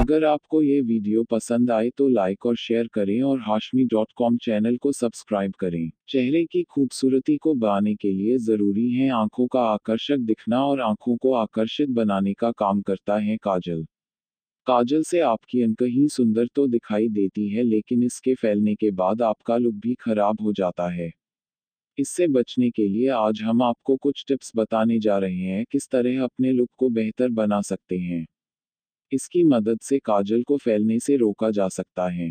अगर आपको ये वीडियो पसंद आए तो लाइक और शेयर करें और हाशमी डॉट कॉम चैनल को सब्सक्राइब करें चेहरे की खूबसूरती को बढ़ाने के लिए ज़रूरी है आंखों का आकर्षक दिखना और आंखों को आकर्षित बनाने का काम करता है काजल काजल से आपकी अनकहीं सुंदर तो दिखाई देती है लेकिन इसके फैलने के बाद आपका लुक भी खराब हो जाता है इससे बचने के लिए आज हम आपको कुछ टिप्स बताने जा रहे हैं किस तरह अपने लुक को बेहतर बना सकते हैं इसकी मदद से काजल को फैलने से रोका जा सकता है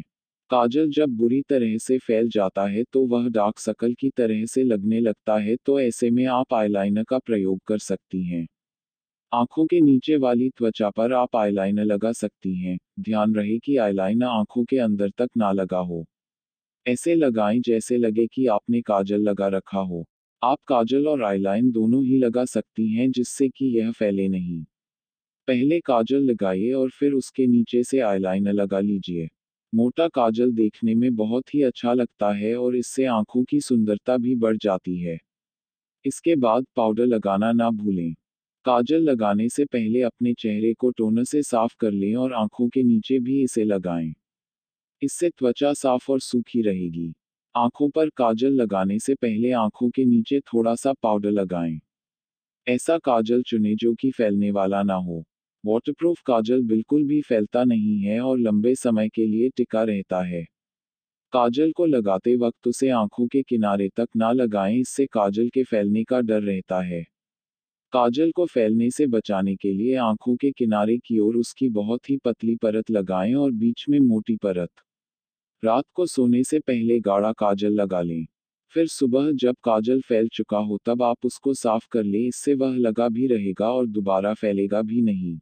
काजल जब बुरी तरह से फैल जाता है तो वह डार्क सकल की तरह से लगने लगता है तो ऐसे में आप आईलाइनर का प्रयोग कर सकती हैं आंखों के नीचे वाली त्वचा पर आप आईलाइनर लगा सकती हैं ध्यान रहे कि आईलाइनर आंखों के अंदर तक ना लगा हो ऐसे लगाएं जैसे लगे कि आपने काजल लगा रखा हो आप काजल और आईलाइन दोनों ही लगा सकती हैं जिससे कि यह फैले नहीं पहले काजल लगाइए और फिर उसके नीचे से आईलाइनर लगा लीजिए मोटा काजल देखने में बहुत ही अच्छा लगता है और इससे आंखों की सुंदरता भी बढ़ जाती है इसके बाद पाउडर लगाना ना भूलें काजल लगाने से पहले अपने चेहरे को टोनर से साफ कर लें और आंखों के नीचे भी इसे लगाएं इससे त्वचा साफ और सूखी रहेगी आंखों पर काजल लगाने से पहले आंखों के नीचे थोड़ा सा पाउडर लगाएं। ऐसा काजल चुने जो कि फैलने वाला ना हो वाटरप्रूफ काजल बिल्कुल भी फैलता नहीं है और लंबे समय के लिए टिका रहता है काजल को लगाते वक्त उसे आंखों के किनारे तक ना लगाएं इससे काजल के फैलने का डर रहता है काजल को फैलने से बचाने के लिए आंखों के किनारे की ओर उसकी बहुत ही पतली परत लगाएं और बीच में मोटी परत रात को सोने से पहले गाढ़ा काजल लगा लें फिर सुबह जब काजल फैल चुका हो तब आप उसको साफ कर लें इससे वह लगा भी रहेगा और दोबारा फैलेगा भी नहीं